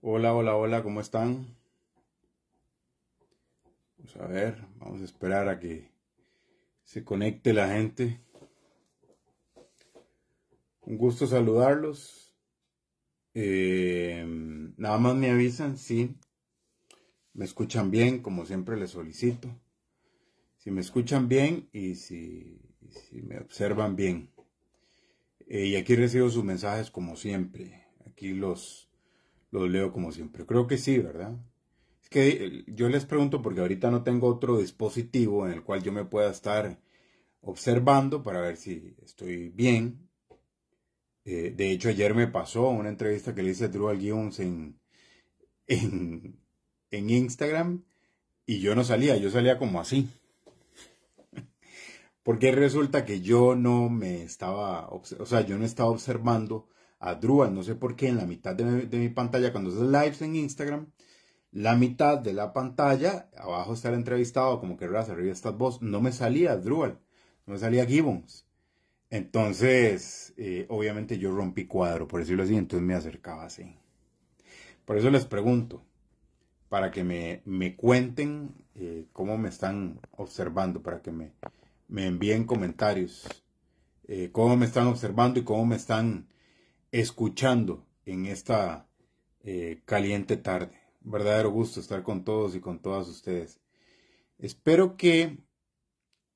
Hola, hola, hola, ¿cómo están? Vamos pues a ver, vamos a esperar a que se conecte la gente. Un gusto saludarlos. Eh, nada más me avisan si me escuchan bien, como siempre les solicito. Si me escuchan bien y si, me observan bien. Eh, y aquí recibo sus mensajes como siempre. Aquí los, lo leo como siempre. Creo que sí, ¿verdad? Es que eh, yo les pregunto porque ahorita no tengo otro dispositivo en el cual yo me pueda estar observando para ver si estoy bien. Eh, de hecho, ayer me pasó una entrevista que le hice a Drew Alguions en, en, en Instagram y yo no salía, yo salía como así. Porque resulta que yo no me estaba, o sea, yo no estaba observando a no sé por qué, en la mitad de mi, pantalla, cuando haces lives en Instagram, la mitad de la pantalla, abajo está el entrevistado, como que raza, arriba está vos, no me salía Drupal, no me salía Gibbons. Entonces, eh, obviamente yo rompí cuadro, por decirlo así, entonces me acercaba así. Por eso les pregunto, para que me, cuenten eh, cómo me están observando, para que me, envíen comentarios, eh, cómo me están observando y cómo me están escuchando en esta eh, caliente tarde. verdadero gusto estar con todos y con todas ustedes. Espero que,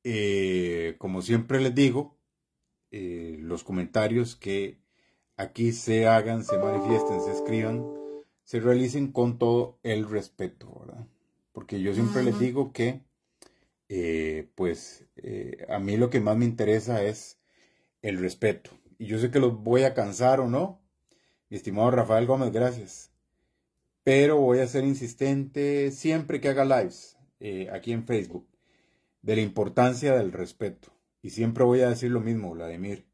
eh, como siempre les digo, eh, los comentarios que aquí se hagan, se manifiesten, se escriban, se realicen con todo el respeto, Porque yo siempre les digo que, pues, a mí lo que más me interesa es el respeto y yo sé que los voy a cansar o no, mi estimado Rafael Gómez, gracias. Pero voy a ser insistente siempre que haga lives eh, aquí en Facebook de la importancia del respeto. Y siempre voy a decir lo mismo, Vladimir.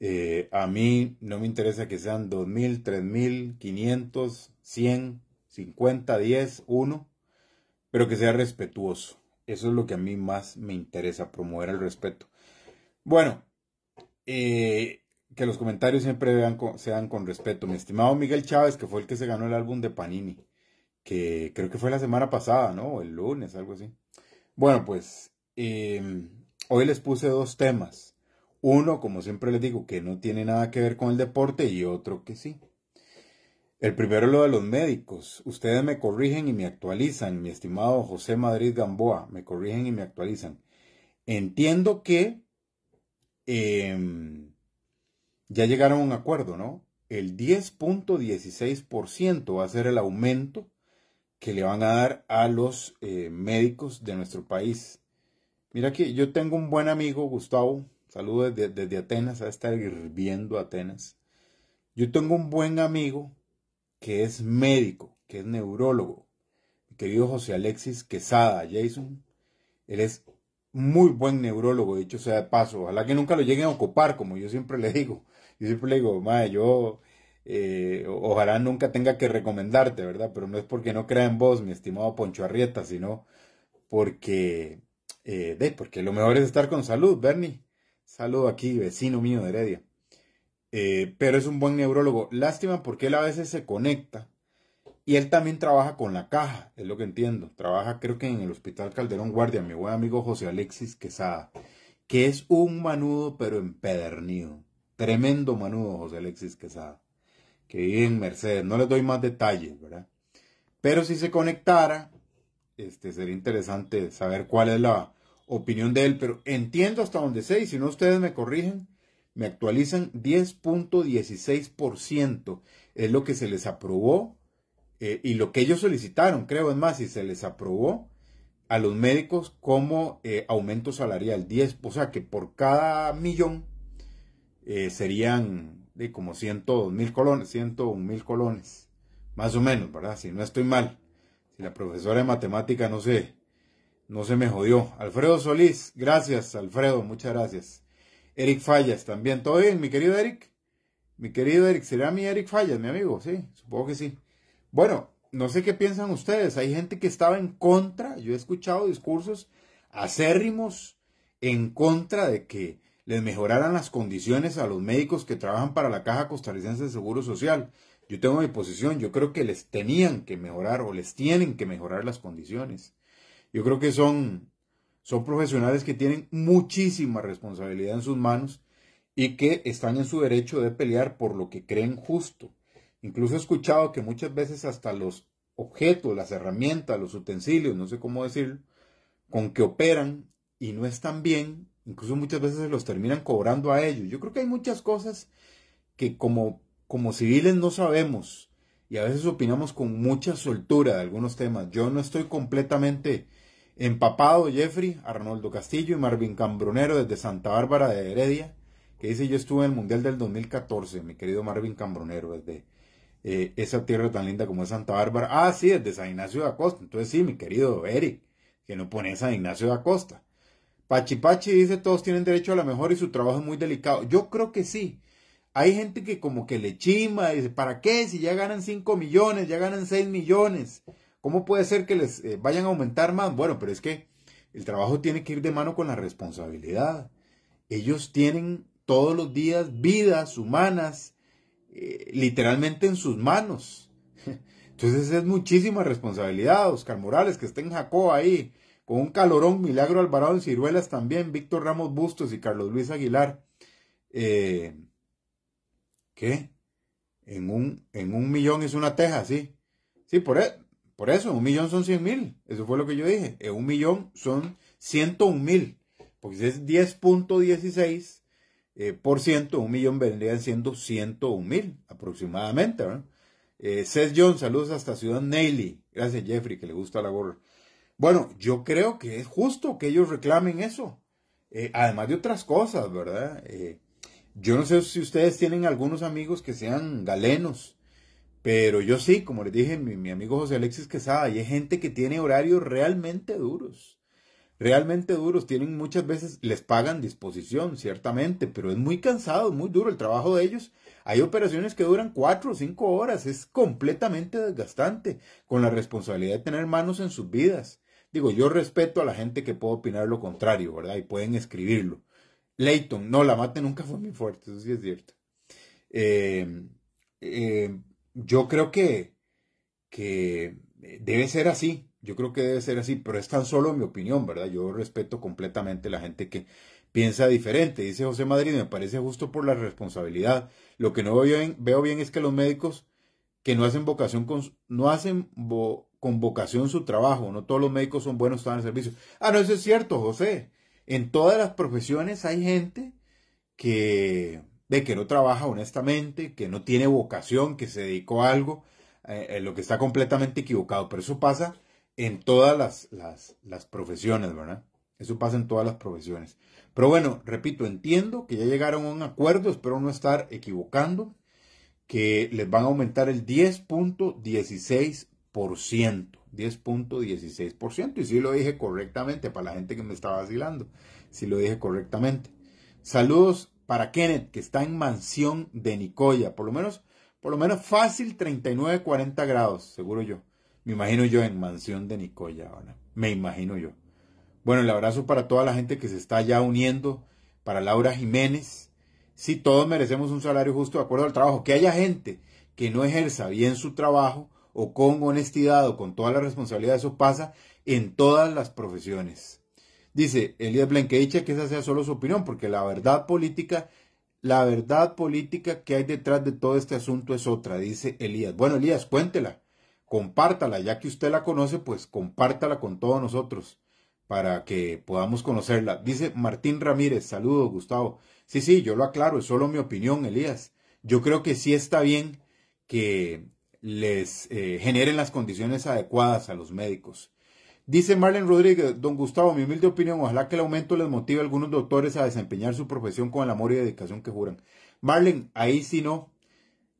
Eh, a mí no me interesa que sean 2.000, 3.000, 500, 100, 50, 10, 1, pero que sea respetuoso. Eso es lo que a mí más me interesa, promover el respeto. Bueno, eh, que los comentarios siempre vean sean con respeto. Mi estimado Miguel Chávez, que fue el que se ganó el álbum de Panini, que creo que fue la semana pasada, ¿no? El lunes, algo así. Bueno, pues em, hoy les puse dos temas. Uno, como siempre les digo, que no tiene nada que ver con el deporte y otro que sí. El primero lo de los médicos. Ustedes me corrigen y me actualizan, mi estimado José Madrid Gamboa, me corrigen y me actualizan. Entiendo que em, ya llegaron a un acuerdo, ¿no? El 10.16% va a ser el aumento que le van a dar a los eh, médicos de nuestro país. Mira que yo tengo un buen amigo, Gustavo, saludos desde, desde, Atenas, a estar hirviendo Atenas. Yo tengo un buen amigo que es médico, que es neurólogo, querido José Alexis Quesada, Jason, él es muy buen neurólogo, dicho sea de paso, ojalá que nunca lo lleguen a ocupar, como yo siempre le digo, y siempre le digo, madre, yo eh, ojalá nunca tenga que recomendarte, ¿verdad? Pero no es porque no crea en vos, mi estimado Poncho Arrieta, sino porque, eh, porque lo mejor es estar con salud, Bernie. Saludo aquí, vecino mío de Heredia. Eh, pero es un buen neurólogo. Lástima porque él a veces se conecta y él también trabaja con la caja, es lo que entiendo. Trabaja creo que en el Hospital Calderón Guardia, mi buen amigo José Alexis Quesada, que es un manudo pero empedernido. Tremendo manudo José Alexis Quesada, que vive en Mercedes. No les doy más detalles, ¿verdad? Pero si se conectara, este, sería interesante saber cuál es la opinión de él. Pero entiendo hasta donde sé, y si no ustedes me corrigen, me actualizan 10.16%. Es lo que se les aprobó eh, y lo que ellos solicitaron, creo, es más, y se les aprobó a los médicos como eh, aumento salarial, 10, o sea que por cada millón eh, serían de como 102 mil colones, 101 mil colones, más o menos, ¿verdad? Si no estoy mal, si la profesora de matemática no se, no se me jodió. Alfredo Solís, gracias, Alfredo, muchas gracias. Eric Fallas también, ¿todo bien, mi querido Eric? Mi querido Eric, ¿será mi Eric Fallas, mi amigo? Sí, supongo que sí. Bueno, no sé qué piensan ustedes. Hay gente que estaba en contra. Yo he escuchado discursos acérrimos en contra de que les mejoraran las condiciones a los médicos que trabajan para la Caja Costarricense de Seguro Social. Yo tengo mi posición, yo creo que les tenían que mejorar o les tienen que mejorar las condiciones. Yo creo que son, son profesionales que tienen muchísima responsabilidad en sus manos y que están en su derecho de pelear por lo que creen justo. Incluso he escuchado que muchas veces hasta los objetos, las herramientas, los utensilios, no sé cómo decirlo, con que operan y no están bien, Incluso muchas veces se los terminan cobrando a ellos. Yo creo que hay muchas cosas que como, como civiles no sabemos y a veces opinamos con mucha soltura de algunos temas. Yo no estoy completamente empapado, Jeffrey, Arnoldo Castillo y Marvin Cambronero desde Santa Bárbara de Heredia, que dice yo estuve en el Mundial del 2014, mi querido Marvin Cambronero, desde eh, esa tierra tan linda como es Santa Bárbara. Ah, sí, desde San Ignacio de Acosta. Entonces sí, mi querido Eric, que no pone San Ignacio de Acosta. Pachi dice todos tienen derecho a la mejor y su trabajo es muy delicado. Yo creo que sí. Hay gente que como que le chima, dice, ¿para qué? Si ya ganan 5 millones, ya ganan 6 millones. ¿Cómo puede ser que les eh, vayan a aumentar más? Bueno, pero es que el trabajo tiene que ir de mano con la responsabilidad. Ellos tienen todos los días vidas humanas eh, literalmente en sus manos. Entonces es muchísima responsabilidad, Oscar Morales, que estén en Jacob ahí con un calorón, Milagro Alvarado en Ciruelas también, Víctor Ramos Bustos y Carlos Luis Aguilar, eh, ¿Qué? en un, en un millón es una teja, sí, sí, por, e, por eso, un millón son 100 mil, eso fue lo que yo dije, en eh, un millón son 101 mil, porque si es 10.16%, eh, por ciento, un millón vendrían siendo 101 mil aproximadamente, Seth John, saludos hasta Ciudad Neily. Gracias, Jeffrey, que le gusta la gorra. Bueno, yo creo que es justo que ellos reclamen eso. Eh, además de otras cosas, ¿verdad? Eh, yo no sé si ustedes tienen algunos amigos que sean galenos, pero yo sí, como les dije, mi, amigo José Alexis Quesada, y es gente que tiene horarios realmente duros. Realmente duros, tienen muchas veces, les pagan disposición, ciertamente, pero es muy cansado, muy duro el trabajo de ellos. Hay operaciones que duran cuatro o cinco horas, es completamente desgastante, con la responsabilidad de tener manos en sus vidas. Digo, yo respeto a la gente que puede opinar lo contrario, ¿verdad? Y pueden escribirlo. Leighton, no, la mate nunca fue muy fuerte, eso sí es cierto. Em, em, yo creo que, que debe ser así, yo creo que debe ser así, pero es tan solo mi opinión, ¿verdad? Yo respeto completamente a la gente que piensa diferente, dice José Madrid, me parece justo por la responsabilidad. Lo que no veo bien, veo bien es que los médicos que no hacen vocación, con, no hacen con vocación su trabajo. No todos los médicos son buenos están en servicio. Ah, no, eso es cierto, José. En todas las profesiones hay gente que de que no trabaja honestamente, que no tiene vocación, que se dedicó a algo, eh, lo que está completamente equivocado. Pero eso pasa en todas las, las profesiones, ¿verdad? Eso pasa en todas las profesiones. Pero bueno, repito, entiendo que ya llegaron a un acuerdo, espero no estar equivocando, que les van a aumentar el 10.16 10.16%. Y si lo dije correctamente, para la gente que me estaba vacilando, si lo dije correctamente. Saludos para Kenneth, que está en mansión de Nicoya. Por lo menos, por lo menos fácil 39, 40 grados, seguro yo. Me imagino yo en mansión de Nicoya ahora. Me imagino yo. Bueno, el abrazo para toda la gente que se está ya uniendo, para Laura Jiménez. Si todos merecemos un salario justo de acuerdo al trabajo. Que haya gente que no ejerza bien su trabajo, o con honestidad o con toda la responsabilidad, eso pasa en todas las profesiones. Dice Elías Blanqueiche que esa sea solo su opinión, porque la verdad política, la verdad política que hay detrás de todo este asunto es otra, dice Elías. Bueno, Elías, cuéntela, compártala, ya que usted la conoce, pues compártala con todos nosotros para que podamos conocerla. Dice Martín Ramírez, saludo, Gustavo. Sí, sí, yo lo aclaro, es solo mi opinión, Elías. Yo creo que sí está bien que les eh, generen las condiciones adecuadas a los médicos. Dice Marlen Rodríguez, don Gustavo, mi humilde opinión, ojalá que el aumento les motive a algunos doctores a desempeñar su profesión con el amor y dedicación que juran. Marlen, ahí sí no.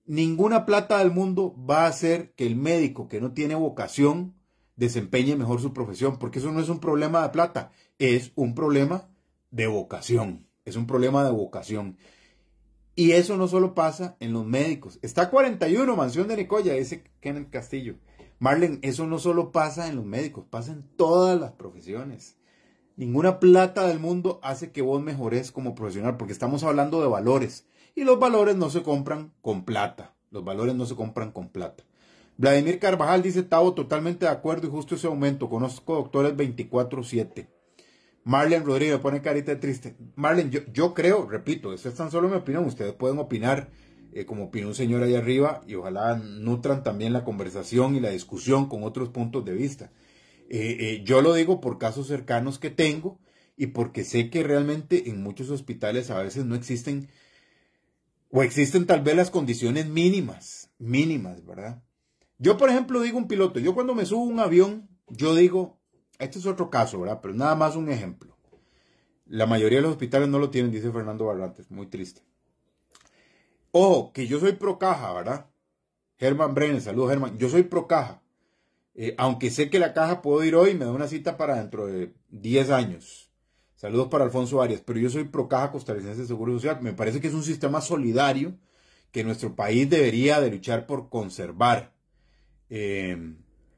Ninguna plata del mundo va a hacer que el médico que no tiene vocación desempeñe mejor su profesión, porque eso no es un problema de plata, es un problema de vocación, es un problema de vocación. Y eso no solo pasa en los médicos. Está 41, Mansión de Nicoya, dice Kenneth Castillo. Marlen, eso no solo pasa en los médicos, pasa en todas las profesiones. Ninguna plata del mundo hace que vos mejores como profesional, porque estamos hablando de valores. Y los valores no se compran con plata. Los valores no se compran con plata. Vladimir Carvajal dice, Tavo, totalmente de acuerdo y justo ese aumento. Conozco doctores 24-7. Marlen Rodríguez pone carita triste. Marlen, yo, yo creo, repito, eso es tan solo mi opinión, ustedes pueden opinar eh, como opinó un señor ahí arriba y ojalá nutran también la conversación y la discusión con otros puntos de vista. Eh, eh, yo lo digo por casos cercanos que tengo y porque sé que realmente en muchos hospitales a veces no existen o existen tal vez las condiciones mínimas, mínimas, ¿verdad? Yo, por ejemplo, digo un piloto, yo cuando me subo a un avión, yo digo, este es otro caso, ¿verdad? Pero nada más un ejemplo. La mayoría de los hospitales no lo tienen, dice Fernando Barrantes. Muy triste. Ojo, que yo soy pro caja, ¿verdad? Germán Brenner, saludos Germán. Yo soy pro caja. Eh, aunque sé que la caja puedo ir hoy, me da una cita para dentro de 10 años. Saludos para Alfonso Arias, pero yo soy pro caja costarricense de Seguro Social. Me parece que es un sistema solidario que nuestro país debería de luchar por conservar. Eh,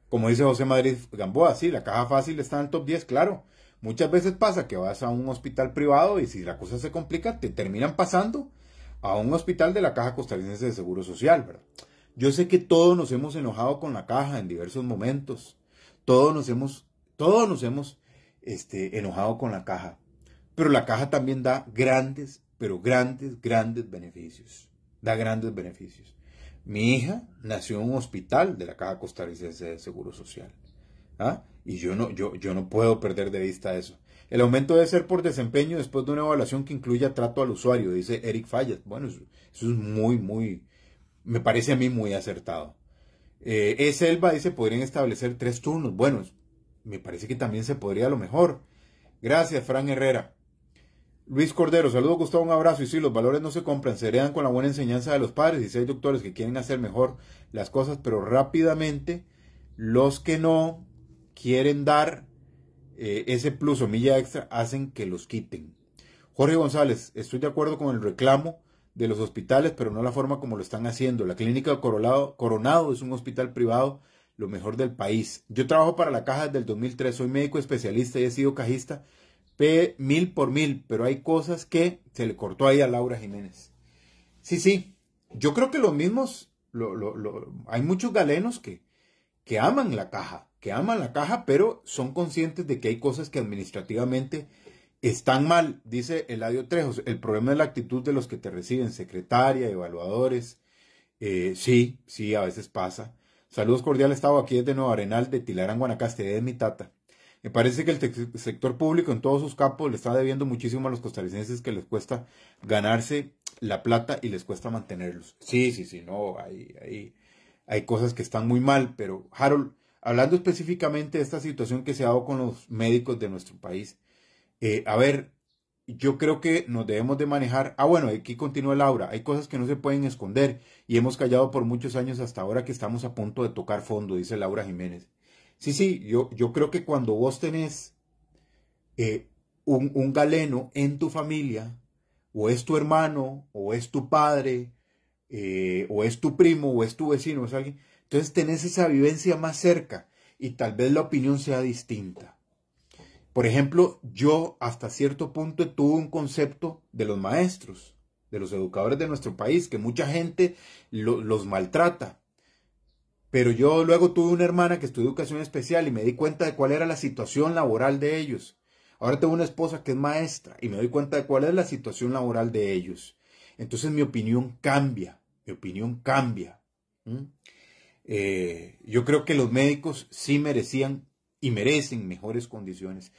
como dice José Madrid Gamboa, sí, la caja fácil está en el top 10, claro. Muchas veces pasa que vas a un hospital privado y si la cosa se complica, te terminan pasando a un hospital de la Caja Costarricense de Seguro Social, ¿verdad? Yo sé que todos nos hemos enojado con la caja en diversos momentos. Todos nos hemos, todos nos hemos este, enojado con la caja. Pero la caja también da grandes, pero grandes, grandes beneficios. Da grandes beneficios. Mi hija nació en un hospital de la Caja Costarricense de Seguro Social. ¿Ah? Y yo no, yo, yo no puedo perder de vista eso. El aumento debe ser por desempeño después de una evaluación que incluya trato al usuario, dice Eric Fallas. Bueno, eso, es muy, muy, me parece a mí muy acertado. Eh, Elba, dice, podrían establecer tres turnos. Bueno, me parece que también se podría a lo mejor. Gracias, Fran Herrera. Luis Cordero, saludo, Gustavo, un abrazo. Y sí, los valores no se compran, se heredan con la buena enseñanza de los padres. Y si hay doctores que quieren hacer mejor las cosas, pero rápidamente, los que no quieren dar eh, ese plus o milla extra hacen que los quiten. Jorge González, estoy de acuerdo con el reclamo de los hospitales, pero no la forma como lo están haciendo. La clínica Coronado, Coronado es un hospital privado, lo mejor del país. Yo trabajo para la caja desde el 2003, soy médico especialista y he sido cajista P mil por mil, pero hay cosas que se le cortó ahí a Laura Jiménez. Sí, sí, yo creo que los mismos, lo, hay muchos galenos que, que aman la caja, que aman la caja, pero son conscientes de que hay cosas que administrativamente están mal, dice Eladio Trejos. El problema es la actitud de los que te reciben, secretaria, evaluadores. Eh, sí, sí, a veces pasa. Saludos cordiales, estaba aquí desde Nueva Arenal, de Tilarán, Guanacaste, de mi tata. Me parece que el sector público en todos sus capos le está debiendo muchísimo a los costarricenses que les cuesta ganarse la plata y les cuesta mantenerlos. Sí, sí, sí, no, hay, hay, hay cosas que están muy mal, pero Harold, hablando específicamente de esta situación que se ha dado con los médicos de nuestro país, eh, a ver, yo creo que nos debemos de manejar, ah bueno, aquí continúa Laura, hay cosas que no se pueden esconder y hemos callado por muchos años hasta ahora que estamos a punto de tocar fondo, dice Laura Jiménez. Sí, sí, yo, yo creo que cuando vos tenés eh, un, galeno en tu familia, o es tu hermano, o es tu padre, eh, o es tu primo, o es tu vecino, o es alguien, entonces tenés esa vivencia más cerca y tal vez la opinión sea distinta. Por ejemplo, yo hasta cierto punto tuve un concepto de los maestros, de los educadores de nuestro país, que mucha gente los maltrata pero yo luego tuve una hermana que estudió educación especial y me di cuenta de cuál era la situación laboral de ellos. Ahora tengo una esposa que es maestra y me doy cuenta de cuál es la situación laboral de ellos. Entonces mi opinión cambia, mi opinión cambia. Eh, yo creo que los médicos sí merecían y merecen mejores condiciones.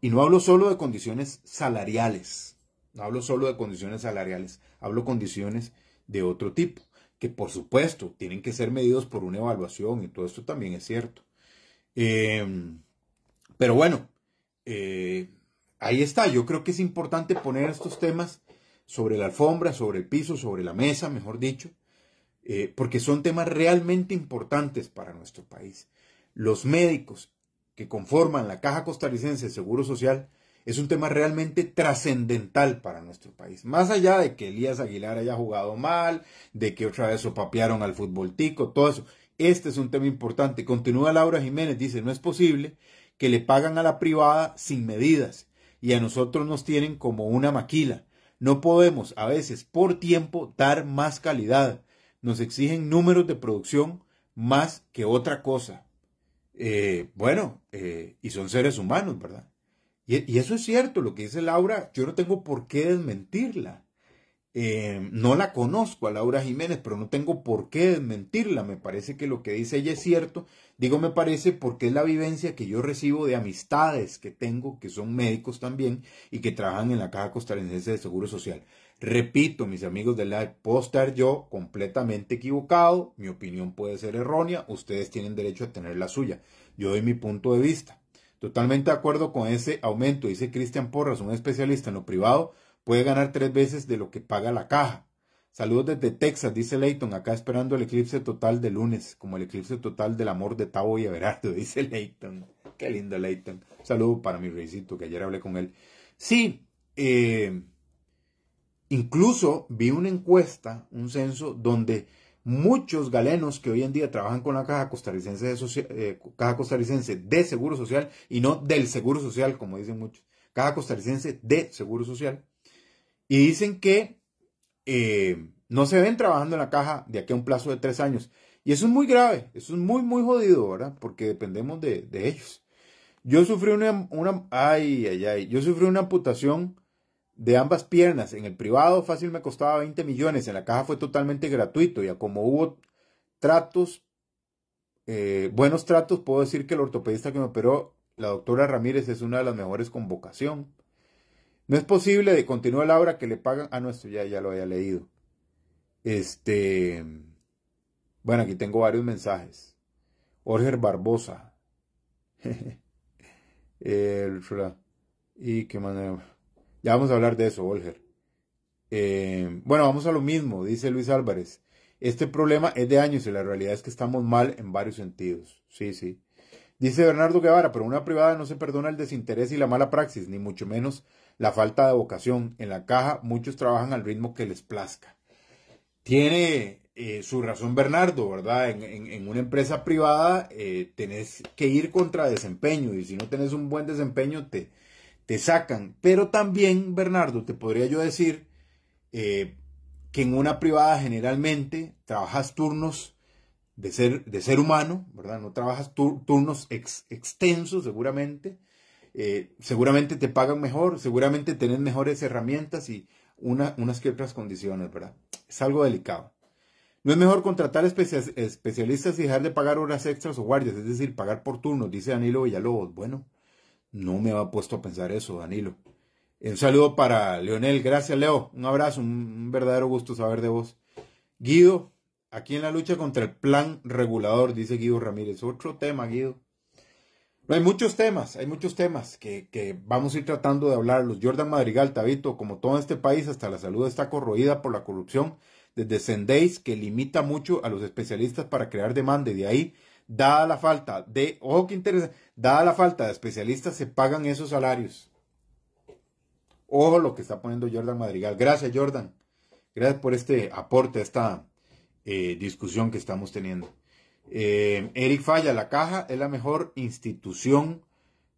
Y no hablo solo de condiciones salariales, no hablo solo de condiciones salariales, hablo condiciones de otro tipo que por supuesto tienen que ser medidos por una evaluación y todo esto también es cierto. Em, pero bueno, eh, ahí está, yo creo que es importante poner estos temas sobre la alfombra, sobre el piso, sobre la mesa, mejor dicho, eh, porque son temas realmente importantes para nuestro país. Los médicos que conforman la Caja Costarricense de Seguro Social es un tema realmente trascendental para nuestro país. Más allá de que Elías Aguilar haya jugado mal, de que otra vez sopapearon al fútbol tico, todo eso. Este es un tema importante. Continúa Laura Jiménez, dice, no es posible que le pagan a la privada sin medidas y a nosotros nos tienen como una maquila. No podemos, a veces, por tiempo, dar más calidad. Nos exigen números de producción más que otra cosa. Eh, bueno, eh, y son seres humanos, ¿verdad? Y, eso es cierto, lo que dice Laura, yo no tengo por qué desmentirla. Eh, no la conozco a Laura Jiménez, pero no tengo por qué desmentirla. Me parece que lo que dice ella es cierto. Digo me parece porque es la vivencia que yo recibo de amistades que tengo, que son médicos también y que trabajan en la Caja Costarricense de Seguro Social. Repito, mis amigos del live, puedo yo completamente equivocado, mi opinión puede ser errónea, ustedes tienen derecho a tener la suya. Yo doy mi punto de vista. Totalmente de acuerdo con ese aumento, dice Cristian Porras, un especialista en lo privado, puede ganar tres veces de lo que paga la caja. Saludos desde Texas, dice Leighton, acá esperando el eclipse total de lunes, como el eclipse total del amor de Tavo y Everardo, dice Leighton. Qué lindo Leighton. Saludo para mi reycito, que ayer hablé con él. Sí, eh, incluso vi una encuesta, un censo, donde Muchos galenos que hoy en día trabajan con la Caja Costarricense de, eh, Caja Costarricense de Seguro Social y no del Seguro Social, como dicen muchos. Caja Costarricense de Seguro Social. Y dicen que eh, no se ven trabajando en la caja de aquí a un plazo de tres años. Y eso es muy grave, eso es muy, muy jodido, ¿verdad? Porque dependemos de, ellos. Yo sufrí una, una, ay, ay, ay, yo sufrí una amputación de ambas piernas. En el privado fácil me costaba 20 millones, en la caja fue totalmente gratuito ya como hubo tratos, eh, buenos tratos, puedo decir que el ortopedista que me operó, la doctora Ramírez, es una de las mejores con vocación. No es posible, de la obra que le pagan. Ah, no, esto ya, ya lo había leído. Este. Bueno, aquí tengo varios mensajes. Orger Barbosa. Eh, el y qué manera. Ya vamos a hablar de eso, Volger. Eh, bueno, vamos a lo mismo, dice Luis Álvarez. Este problema es de años y la realidad es que estamos mal en varios sentidos. Sí, sí. Dice Bernardo Guevara, pero una privada no se perdona el desinterés y la mala praxis, ni mucho menos la falta de vocación. En la caja muchos trabajan al ritmo que les plazca. Tiene eh, su razón Bernardo, ¿verdad? En, una empresa privada eh, tenés que ir contra desempeño y si no tenés un buen desempeño te, te sacan. Pero también, Bernardo, te podría yo decir eh, que en una privada generalmente trabajas turnos de ser, de ser humano, ¿verdad? No trabajas turnos extensos seguramente. Eh, seguramente te pagan mejor, seguramente tenés mejores herramientas y unas que otras condiciones, ¿verdad? Es algo delicado. No es mejor contratar especialistas y dejar de pagar horas extras o guardias, es decir, pagar por turnos, dice Danilo Villalobos. Bueno, no me ha puesto a pensar eso, Danilo. Eh, un saludo para Leonel. Gracias, Leo. Un abrazo, un verdadero gusto saber de vos. Guido, aquí en la lucha contra el plan regulador, dice Guido Ramírez. Otro tema, Guido. No, hay muchos temas, hay muchos temas que, que, vamos a ir tratando de hablarlos. Jordan Madrigal, Tabito, como todo este país, hasta la salud está corroída por la corrupción desde Sendeis, que limita mucho a los especialistas para crear demanda. Y de ahí dada la falta de, ojo que dada la falta de especialistas, se pagan esos salarios. Ojo lo que está poniendo Jordan Madrigal. Gracias, Jordan. Gracias por este aporte, esta eh, discusión que estamos teniendo. Eh, Eric Falla, la caja es la mejor institución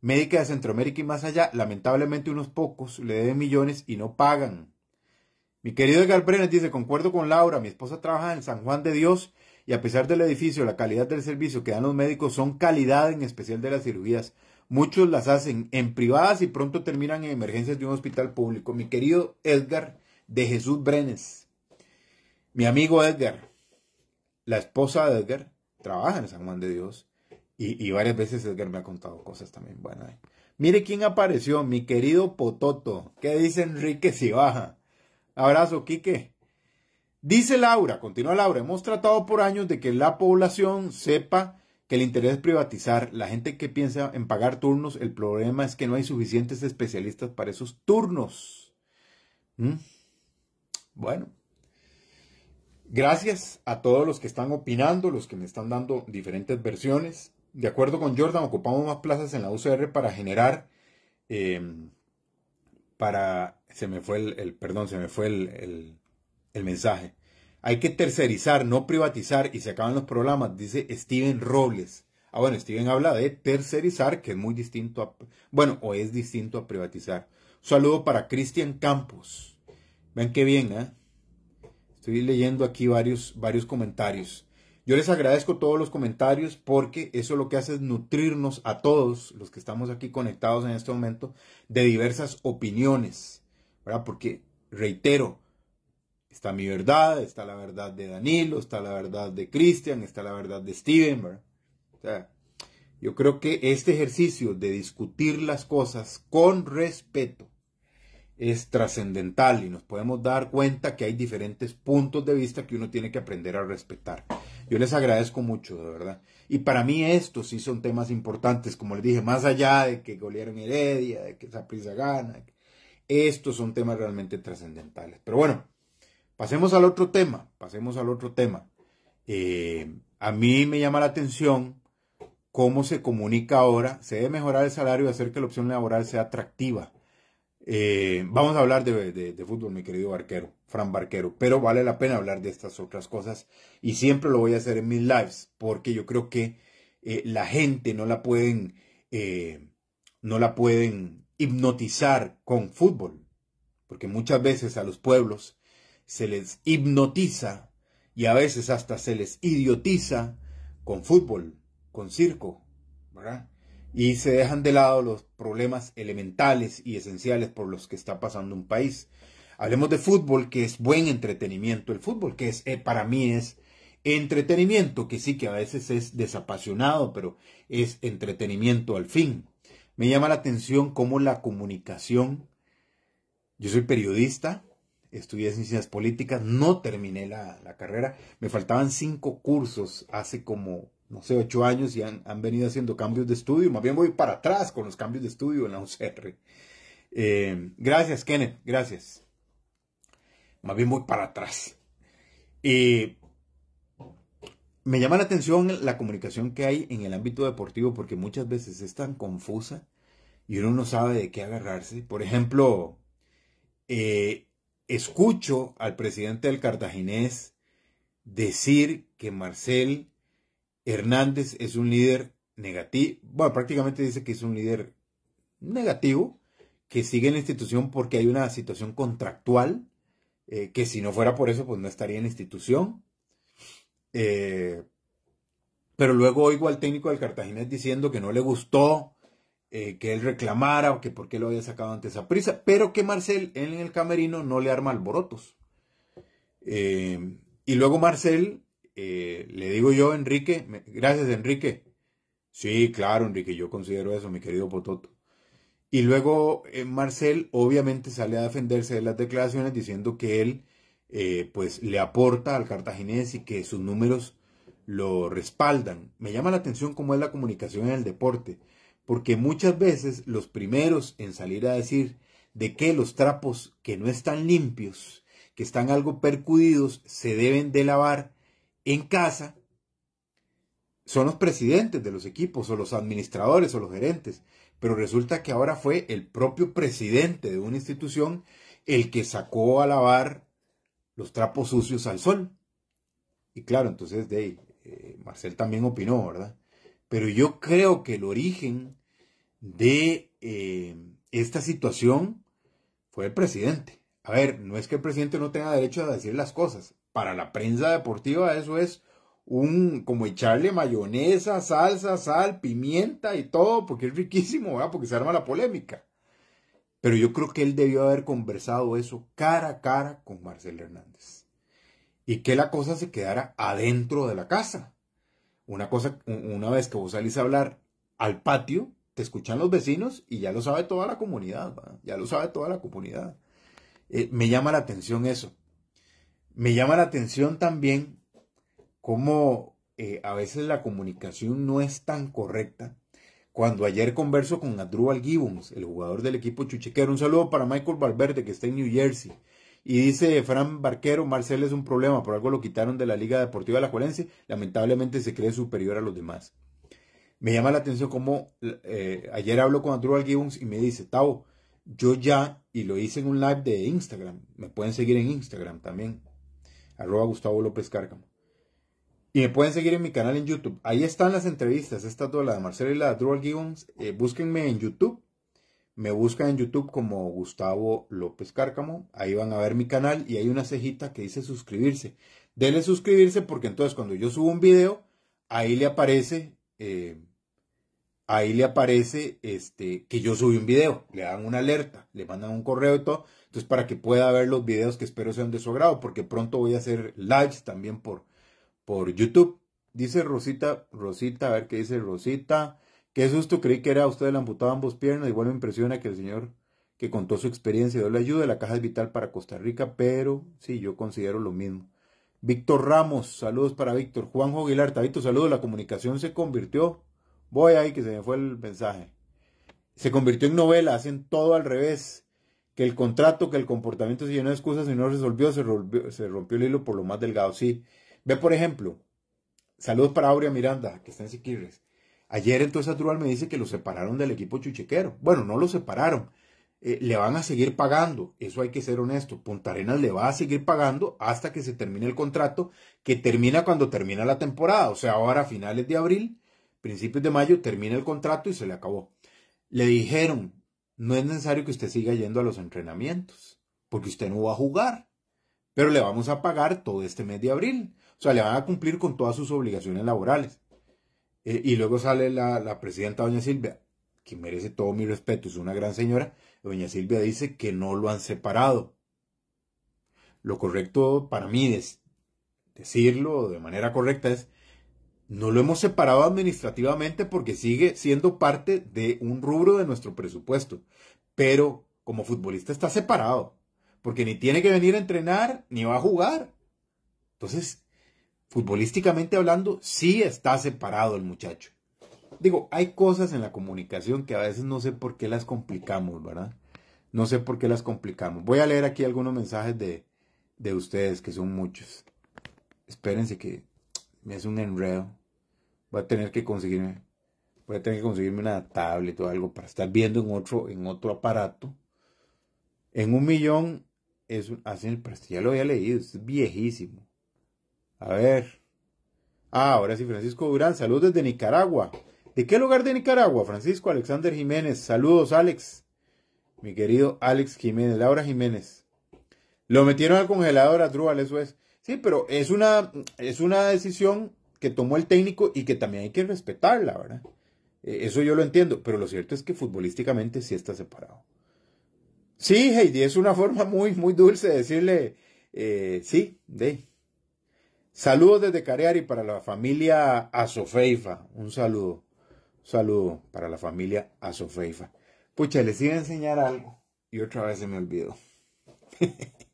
médica de Centroamérica y más allá. Lamentablemente unos pocos le deben millones y no pagan. Mi querido Edgar Brenes dice, concuerdo con Laura, mi esposa trabaja en San Juan de Dios y a pesar del edificio, la calidad del servicio que dan los médicos son calidad en especial de las cirugías. Muchos las hacen en privadas y pronto terminan en emergencias de un hospital público. Mi querido Edgar de Jesús Brenes, mi amigo Edgar, la esposa de Edgar, trabaja en San Juan de Dios y, varias veces Edgar me ha contado cosas también buenas. Eh. Mire quién apareció, mi querido Pototo. ¿Qué dice Enrique si baja? Abrazo, Quique. Dice Laura, continúa Laura, hemos tratado por años de que la población sepa que el interés es privatizar. La gente que piensa en pagar turnos, el problema es que no hay suficientes especialistas para esos turnos. ¿Mm? Bueno, gracias a todos los que están opinando, los que me están dando diferentes versiones. De acuerdo con Jordan, ocupamos más plazas en la UCR para generar, eh, para, se me fue el, perdón, se me fue el el mensaje. Hay que tercerizar, no privatizar y se acaban los programas, dice Steven Robles. Ah, bueno, Steven habla de tercerizar, que es muy distinto a, bueno, o es distinto a privatizar. saludo para Cristian Campos. Ven qué bien, ¿eh? Estoy leyendo aquí varios, varios comentarios. Yo les agradezco todos los comentarios porque eso lo que hace es nutrirnos a todos los que estamos aquí conectados en este momento de diversas opiniones, ¿verdad? Porque, reitero, Está mi verdad, está la verdad de Danilo, está la verdad de Cristian, está la verdad de Steven, yo creo que este ejercicio de discutir las cosas con respeto es trascendental y nos podemos dar cuenta que hay diferentes puntos de vista que uno tiene que aprender a respetar. Yo les agradezco mucho, de verdad. Y para mí estos sí son temas importantes, como les dije, más allá de que golearon Heredia, de que esa prisa gana, estos son temas realmente trascendentales. Pero bueno, Pasemos al otro tema, pasemos al otro tema. Eh, a mí me llama la atención cómo se comunica ahora, se debe mejorar el salario y hacer que la opción laboral sea atractiva. Eh, vamos a hablar de, fútbol, mi querido Barquero, Fran Barquero, pero vale la pena hablar de estas otras cosas y siempre lo voy a hacer en mis lives porque yo creo que eh, la gente no la pueden, no la pueden hipnotizar con fútbol, porque muchas veces a los pueblos se les hipnotiza y a veces hasta se les idiotiza con fútbol, con circo, ¿verdad? Y se dejan de lado los problemas elementales y esenciales por los que está pasando un país. Hablemos de fútbol, que es buen entretenimiento. El fútbol, que es, eh, para mí es entretenimiento, que sí que a veces es desapasionado, pero es entretenimiento al fin. Me llama la atención cómo la comunicación, yo soy periodista, estudié ciencias políticas, no terminé la, carrera, me faltaban cinco cursos hace como, no sé, ocho años y han, venido haciendo cambios de estudio, más bien voy para atrás con los cambios de estudio en la UCR. Eh, gracias, Kenneth, gracias. Más bien voy para atrás. me llama la atención la comunicación que hay en el ámbito deportivo porque muchas veces es tan confusa y uno no sabe de qué agarrarse. Por ejemplo, eh, escucho al presidente del cartaginés decir que Marcel Hernández es un líder negativo, bueno, prácticamente dice que es un líder negativo, que sigue en la institución porque hay una situación contractual, eh, que si no fuera por eso, pues no estaría en la institución. Eh, pero luego oigo al técnico del Cartaginés diciendo que no le gustó eh, que él reclamara o que por qué lo había sacado antes a prisa, pero que Marcel él en el camerino no le arma alborotos. Eh, y luego Marcel, eh, le digo yo, Enrique, gracias Enrique. Sí, claro, Enrique, yo considero eso, mi querido Pototo. Y luego Marcel obviamente sale a defenderse de las declaraciones diciendo que él pues le aporta al cartaginés y que sus números lo respaldan. Me llama la atención cómo es la comunicación en el deporte porque muchas veces los primeros en salir a decir de que los trapos que no están limpios, que están algo percudidos, se deben de lavar en casa, son los presidentes de los equipos o los administradores o los gerentes. Pero resulta que ahora fue el propio presidente de una institución el que sacó a lavar los trapos sucios al sol. Y claro, entonces de, eh, Marcel también opinó, ¿verdad? Pero yo creo que el origen de eh, esta situación fue el presidente. A ver, no es que el presidente no tenga derecho a decir las cosas. Para la prensa deportiva eso es un como echarle mayonesa, salsa, sal, pimienta y todo, porque es riquísimo, Porque se arma la polémica. Pero yo creo que él debió haber conversado eso cara a cara con Marcelo Hernández. Y que la cosa se quedara adentro de la casa. Una cosa, una vez que vos salís a hablar al patio, te escuchan los vecinos y ya lo sabe toda la comunidad, ya lo sabe toda la comunidad. Eh, me llama la atención eso. Me llama la atención también cómo eh, a veces la comunicación no es tan correcta. Cuando ayer converso con Andrew Gibbons, el jugador del equipo chuchequero, un saludo para Michael Valverde que está en New Jersey. Y dice Fran Barquero, Marcel es un problema, por algo lo quitaron de la Liga Deportiva la Alajuelense, lamentablemente se cree superior a los demás me llama la atención como eh, ayer hablo con Andrew Gibbons y me dice, Tavo, yo ya, y lo hice en un live de Instagram, me pueden seguir en Instagram también, arroba Gustavo López Cárcamo. Y me pueden seguir en mi canal en YouTube. Ahí están las entrevistas, esta toda la de Marcelo y la de Andrew Gibbons. Eh, búsquenme en YouTube. Me buscan en YouTube como Gustavo López Cárcamo. Ahí van a ver mi canal y hay una cejita que dice suscribirse. Denle suscribirse porque entonces cuando yo subo un video, ahí le aparece eh, ahí le aparece este, que yo subí un video, le dan una alerta, le mandan un correo y todo, entonces para que pueda ver los videos que espero sean de su agrado, porque pronto voy a hacer lives también por, por YouTube. Dice Rosita, Rosita, a ver qué dice Rosita. Qué susto, creí que era usted el amputado ambos piernas. Igual me impresiona que el señor que contó su experiencia dio la ayuda. La caja es vital para Costa Rica, pero sí, yo considero lo mismo. Víctor Ramos, saludos para Víctor. Juan Aguilar, Tabito, saludos. La comunicación se convirtió. Voy ahí que se me fue el mensaje. Se convirtió en novela, hacen todo al revés. Que el contrato, que el comportamiento se llenó de excusas y no resolvió, se rompió, se rompió el hilo por lo más delgado. Sí. Ve, por ejemplo, saludos para Aurea Miranda, que está en Siquirres. Ayer entonces Atrual me dice que lo separaron del equipo chuchequero. Bueno, no lo separaron, eh, le van a seguir pagando, eso hay que ser honesto, Punta Arenas le va a seguir pagando hasta que se termine el contrato, que termina cuando termina la temporada, o sea, ahora a finales de abril, principios de mayo, termina el contrato y se le acabó. Le dijeron, no es necesario que usted siga yendo a los entrenamientos, porque usted no va a jugar, pero le vamos a pagar todo este mes de abril, o sea, le van a cumplir con todas sus obligaciones laborales. Eh, y luego sale la, la presidenta doña Silvia, que merece todo mi respeto, es una gran señora, Doña Silvia dice que no lo han separado. Lo correcto para mí es decirlo de manera correcta es no lo hemos separado administrativamente porque sigue siendo parte de un rubro de nuestro presupuesto, pero como futbolista está separado, porque ni tiene que venir a entrenar ni va a jugar. Entonces, futbolísticamente hablando, sí está separado el muchacho digo, hay cosas en la comunicación que a veces no sé por qué las complicamos, ¿verdad? No sé por qué las complicamos. Voy a leer aquí algunos mensajes de, de ustedes, que son muchos. Espérense que me hace un enredo. Voy a tener que conseguirme, voy a tener que conseguirme una tablet o algo para estar viendo en otro, en otro aparato. En un millón es hacen, ah, pero ya lo había leído, es viejísimo. A ver. Ah, ahora sí, Francisco Durán, saludos desde Nicaragua. ¿De qué lugar de Nicaragua? Francisco Alexander Jiménez. Saludos, Alex. Mi querido Alex Jiménez, Laura Jiménez. Lo metieron al congelador a Trubal, eso es. Sí, pero es una, es una decisión que tomó el técnico y que también hay que respetarla, ¿verdad? E, eso yo lo entiendo, pero lo cierto es que futbolísticamente sí está separado. Sí, Heidi, es una forma muy, muy dulce de decirle eh, sí, de. Saludos desde Careari para la familia Asofeifa, Un saludo. Saludo para la familia Asofeifa. Pucha, les iba a enseñar algo y otra vez se me olvidó.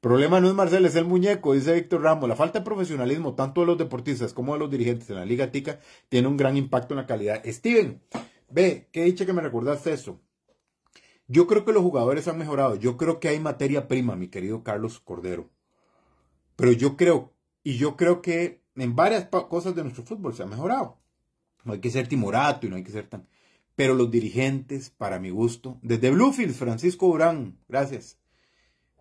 problema no es Marcelo, es el muñeco, dice Víctor Ramos. La falta de profesionalismo, tanto de los deportistas como de los dirigentes en la Liga Tica, tiene un gran impacto en la calidad. Steven, ve, qué dicha que me recordaste eso. Yo creo que los jugadores han mejorado. Yo creo que hay materia prima, mi querido Carlos Cordero. Pero yo creo, y yo creo que en varias cosas de nuestro fútbol se ha mejorado. No hay que ser timorato y no hay que ser tan... Pero los dirigentes, para mi gusto, desde Bluefield, Francisco Durán, gracias.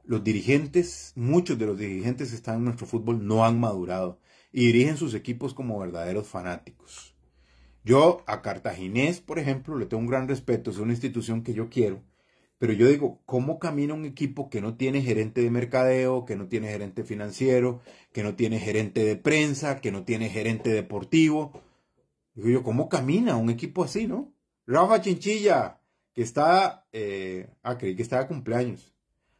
Los dirigentes, muchos de los dirigentes que están en nuestro fútbol no han madurado y dirigen sus equipos como verdaderos fanáticos. Yo a Cartaginés, por ejemplo, le tengo un gran respeto, es una institución que yo quiero, pero yo digo, ¿cómo camina un equipo que no tiene gerente de mercadeo, que no tiene gerente financiero, que no tiene gerente de prensa, que no tiene gerente deportivo? Digo yo, ¿cómo camina un equipo así, no? Rafa Chinchilla, que está, eh, ah, creí que estaba cumpleaños.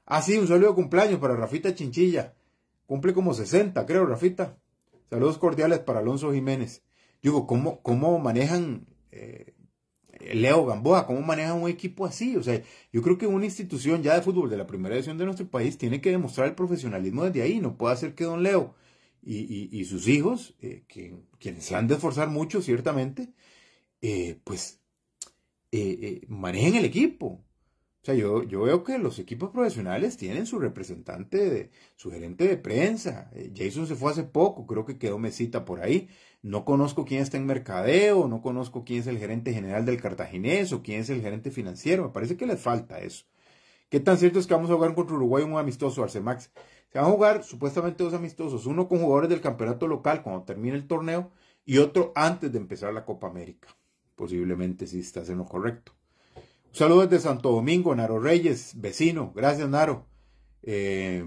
Ah, sí, un saludo de cumpleaños para Rafita Chinchilla. Cumple como 60, creo, Rafita. Saludos cordiales para Alonso Jiménez. Digo, ¿cómo, cómo manejan eh, Leo Gamboa? ¿Cómo manejan un equipo así? O sea, yo creo que una institución ya de fútbol de la primera edición de nuestro país tiene que demostrar el profesionalismo desde ahí. No puede hacer que Don Leo y, y, sus hijos, eh, que, quienes se han de esforzar mucho, ciertamente, eh, pues eh, manejen el equipo. O sea, yo, yo, veo que los equipos profesionales tienen su representante, de, su gerente de prensa. Jason se fue hace poco, creo que quedó mesita por ahí. No conozco quién está en mercadeo, no conozco quién es el gerente general del cartaginés o quién es el gerente financiero. Me parece que les falta eso. ¿Qué tan cierto es que vamos a jugar contra Uruguay un amistoso, Arcemax? Se van a jugar supuestamente dos amistosos, uno con jugadores del campeonato local cuando termine el torneo y otro antes de empezar la Copa América. Posiblemente si estás en lo correcto. Un saludo desde Santo Domingo, Naro Reyes, vecino. Gracias, Naro. Eh,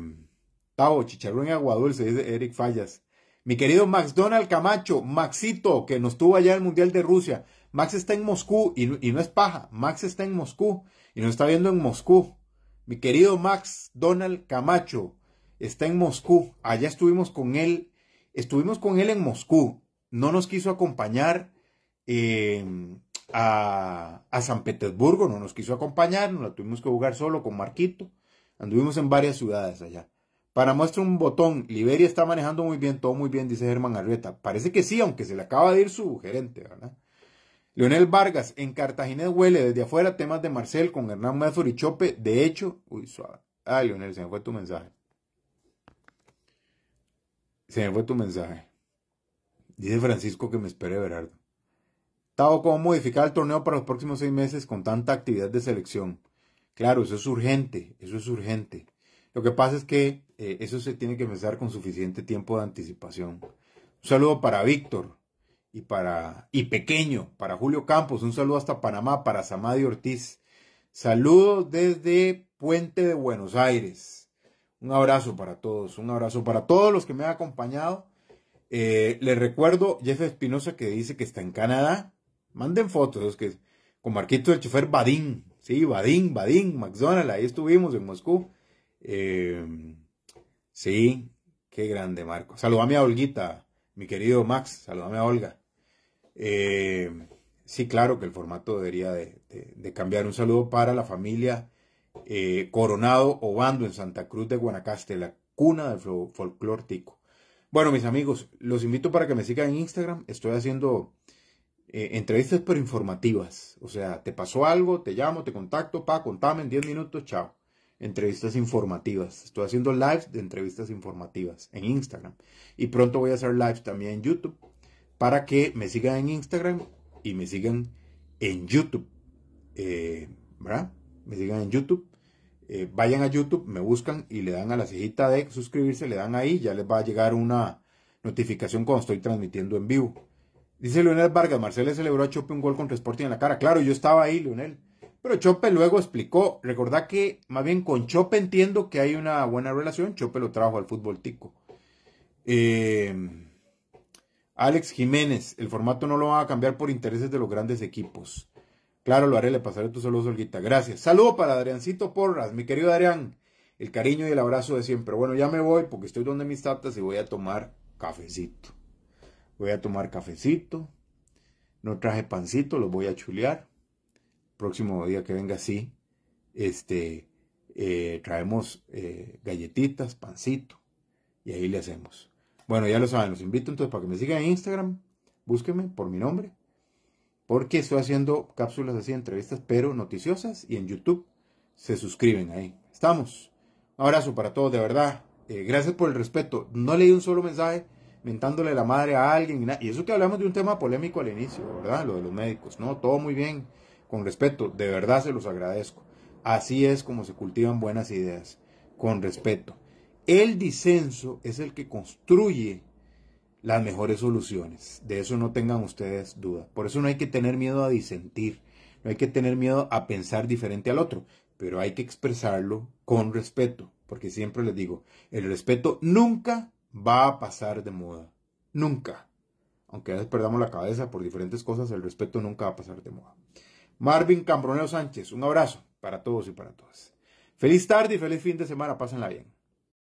Tavo, Chicharrón y Aguadulce, dice Eric Fallas. Mi querido Max Donald Camacho, Maxito, que nos tuvo allá en el Mundial de Rusia. Max está en Moscú y, y, no es paja. Max está en Moscú y nos está viendo en Moscú. Mi querido Max Donald Camacho, está en Moscú. Allá estuvimos con él, estuvimos con él en Moscú. No nos quiso acompañar eh, a, a, San Petersburgo, no nos quiso acompañar, nos la tuvimos que jugar solo con Marquito. Anduvimos en varias ciudades allá. Para muestra un botón, Liberia está manejando muy bien, todo muy bien, dice Germán Arrieta. Parece que sí, aunque se le acaba de ir su gerente, ¿verdad? Leonel Vargas, en Cartagena huele desde afuera temas de Marcel con Hernán Medford y Chope. De hecho, uy, suave. Ah, Leonel, se me fue tu mensaje. Se me fue tu mensaje. Dice Francisco que me espere Berardo. Tavo, ¿cómo modificar el torneo para los próximos seis meses con tanta actividad de selección? Claro, eso es urgente, eso es urgente. Lo que pasa es que eh, eso se tiene que empezar con suficiente tiempo de anticipación. Un saludo para Víctor y para y pequeño, para Julio Campos, un saludo hasta Panamá, para Samadi Ortiz. Saludos desde Puente de Buenos Aires. Un abrazo para todos, un abrazo para todos los que me han acompañado. Eh, les recuerdo, Jeff Espinosa que dice que está en Canadá. Manden fotos, es que con Marquito el chofer Badín. Sí, Badín, Badín, McDonald's, ahí estuvimos en Moscú. Em, sí, qué grande, Marco. Saludame a Olguita, mi querido Max, saludame a Olga. Em, sí, claro que el formato debería de cambiar. Un saludo para la familia eh, coronado Obando en Santa Cruz de Guanacaste, la cuna del folclor tico. Bueno, mis amigos, los invito para que me sigan en Instagram. Estoy haciendo eh, entrevistas pero informativas. O sea, te pasó algo, te llamo, te contacto, pa, contame en 10 minutos, chao. Entrevistas informativas. Estoy haciendo lives de entrevistas informativas en Instagram. Y pronto voy a hacer lives también en YouTube para que me sigan en Instagram y me sigan en YouTube. Eh, ¿Verdad? Me sigan en YouTube eh, vayan a YouTube, me buscan y le dan a la cejita de suscribirse, le dan ahí, ya les va a llegar una notificación cuando estoy transmitiendo en vivo. Dice Leonel Vargas, Marcelo celebró a Chope un gol contra Sporting en la cara. Claro, yo estaba ahí, Leonel. Pero Chope luego explicó, recordá que más bien con Chope entiendo que hay una buena relación, Chope lo trajo al fútbol tico. Eh, Alex Jiménez, el formato no lo va a cambiar por intereses de los grandes equipos. Claro, lo haré, le pasaré tu saludo, Olguita. Gracias. Saludo para Adriancito Porras, mi querido Adrián. El cariño y el abrazo de siempre. Bueno, ya me voy porque estoy donde mis tatas y voy a tomar cafecito. Voy a tomar cafecito. No traje pancito, lo voy a chulear. Próximo día que venga así, este, eh, traemos eh, galletitas, pancito. Y ahí le hacemos. Bueno, ya lo saben, los invito entonces para que me sigan en Instagram. Búsquenme por mi nombre, porque estoy haciendo cápsulas así, entrevistas, pero noticiosas y en YouTube. Se suscriben ahí. Estamos. Un abrazo para todos, de verdad. Eh, gracias por el respeto. No leí un solo mensaje mentándole la madre a alguien. Y eso que hablamos de un tema polémico al inicio, ¿verdad? Lo de los médicos. No, todo muy bien. Con respeto. De verdad se los agradezco. Así es como se cultivan buenas ideas. Con respeto. El disenso es el que construye las mejores soluciones. De eso no tengan ustedes duda. Por eso no hay que tener miedo a disentir, no hay que tener miedo a pensar diferente al otro, pero hay que expresarlo con respeto, porque siempre les digo, el respeto nunca va a pasar de moda, nunca. Aunque a veces perdamos la cabeza por diferentes cosas, el respeto nunca va a pasar de moda. Marvin Cambroneo Sánchez, un abrazo para todos y para todas. Feliz tarde y feliz fin de semana, pásenla bien.